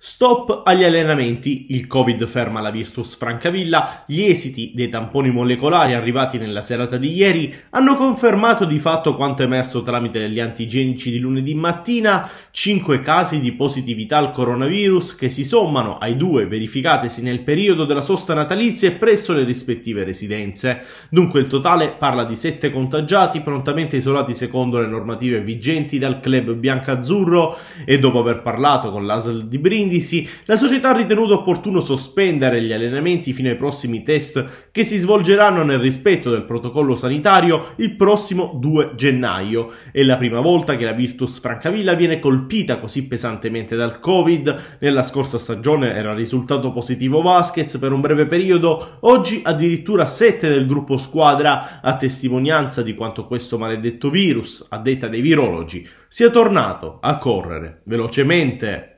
Stop agli allenamenti, il Covid ferma la Virtus Francavilla, gli esiti dei tamponi molecolari arrivati nella serata di ieri hanno confermato di fatto quanto emerso tramite gli antigenici di lunedì mattina, 5 casi di positività al coronavirus che si sommano ai due verificatesi nel periodo della sosta natalizia e presso le rispettive residenze. Dunque il totale parla di 7 contagiati prontamente isolati secondo le normative vigenti dal club biancazzurro e dopo aver parlato con l'ASL di Brin appendici, la società ha ritenuto opportuno sospendere gli allenamenti fino ai prossimi test che si svolgeranno nel rispetto del protocollo sanitario il prossimo 2 gennaio. È la prima volta che la Virtus Francavilla viene colpita così pesantemente dal Covid. Nella scorsa stagione era risultato positivo Vasquez per un breve periodo, oggi addirittura 7 del gruppo squadra a testimonianza di quanto questo maledetto virus, a detta dei virologi, sia tornato a correre velocemente.